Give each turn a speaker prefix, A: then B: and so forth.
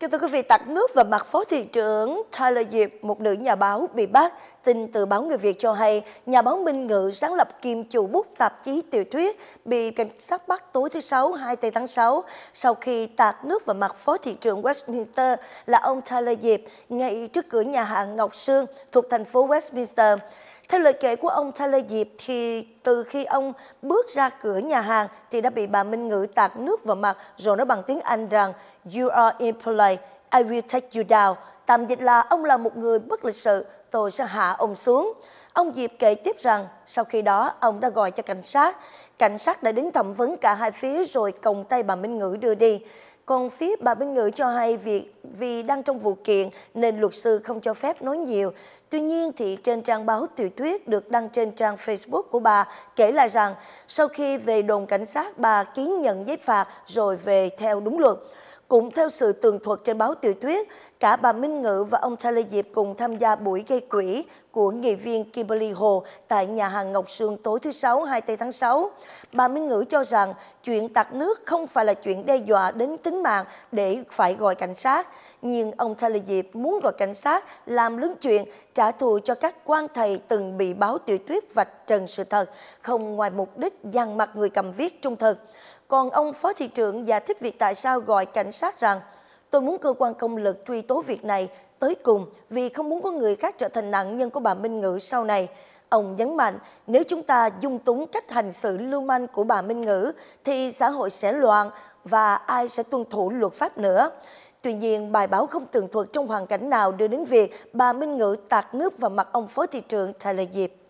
A: Kính thưa quý vị, tặc nước và mặt phó thị trưởng Tyler Diệp, một nữ nhà báo, bị bắt. Tin từ báo Người Việt cho hay, nhà báo Minh Ngự sáng lập Kim chủ bút tạp chí tiểu thuyết bị cảnh sát bắt tối thứ Sáu 24 tháng 6 sau khi tạc nước và mặt phó thị trưởng Westminster là ông Tyler Diệp ngay trước cửa nhà hàng Ngọc Sương thuộc thành phố Westminster. Theo lời kể của ông Taylor Diệp thì từ khi ông bước ra cửa nhà hàng thì đã bị bà Minh Ngữ tạt nước vào mặt rồi nói bằng tiếng Anh rằng You are impolite, I will take you down. Tạm dịch là ông là một người bất lịch sự, tôi sẽ hạ ông xuống. Ông Diệp kể tiếp rằng sau khi đó ông đã gọi cho cảnh sát. Cảnh sát đã đến thẩm vấn cả hai phía rồi còng tay bà Minh Ngữ đưa đi. Còn phía bà Minh Ngữ cho hay việc vì đang trong vụ kiện nên luật sư không cho phép nói nhiều. Tuy nhiên thì trên trang báo Tiểu Thuyết được đăng trên trang Facebook của bà kể lại rằng sau khi về đồn cảnh sát bà ký nhận giấy phạt rồi về theo đúng luật. Cũng theo sự tường thuật trên báo Tiểu Thuyết, Cả bà Minh Ngự và ông Thay Lê Diệp cùng tham gia buổi gây quỹ của nghị viên Kimberly Hồ tại nhà hàng Ngọc Sương tối thứ Sáu 24 tháng 6. Bà Minh Ngữ cho rằng chuyện tạc nước không phải là chuyện đe dọa đến tính mạng để phải gọi cảnh sát. Nhưng ông Thay Lê Diệp muốn gọi cảnh sát làm lớn chuyện trả thù cho các quan thầy từng bị báo tiểu tuyết vạch trần sự thật, không ngoài mục đích dằn mặt người cầm viết trung thực. Còn ông Phó Thị trưởng giải thích việc tại sao gọi cảnh sát rằng Tôi muốn cơ quan công lực truy tố việc này tới cùng vì không muốn có người khác trở thành nạn nhân của bà Minh Ngữ sau này. Ông nhấn mạnh nếu chúng ta dung túng cách hành xử lưu manh của bà Minh Ngữ thì xã hội sẽ loạn và ai sẽ tuân thủ luật pháp nữa. Tuy nhiên, bài báo không tường thuật trong hoàn cảnh nào đưa đến việc bà Minh Ngữ tạt nước vào mặt ông phó thị trưởng Tyler Diệp.